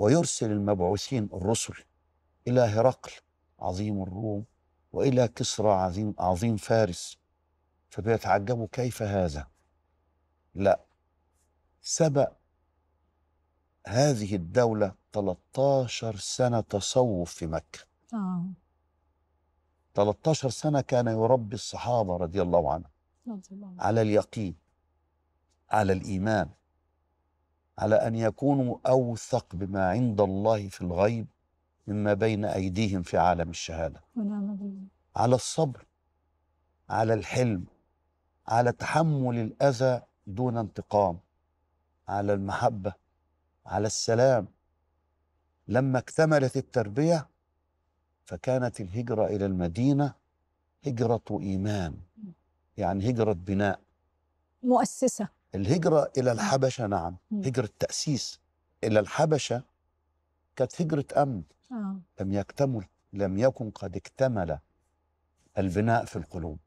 ويرسل المبعوثين الرسل إلى هرقل عظيم الروم وإلى كسرى عظيم عظيم فارس فبيتعجبوا كيف هذا لا سبق هذه الدولة 13 سنة تصوف في مكة آه. 13 سنة كان يربي الصحابة رضي الله عنهم على اليقين على الإيمان على أن يكونوا أوثق بما عند الله في الغيب مما بين أيديهم في عالم الشهادة ونعم بالله على الصبر على الحلم على تحمل الأذى دون انتقام على المحبة على السلام لما اكتملت التربية فكانت الهجرة إلى المدينة هجرة إيمان يعني هجرة بناء مؤسسة الهجرة إلى الحبشة نعم هجرة تأسيس إلى الحبشة كانت هجرة أمن آه. لم يكتمل لم يكن قد اكتمل البناء في القلوب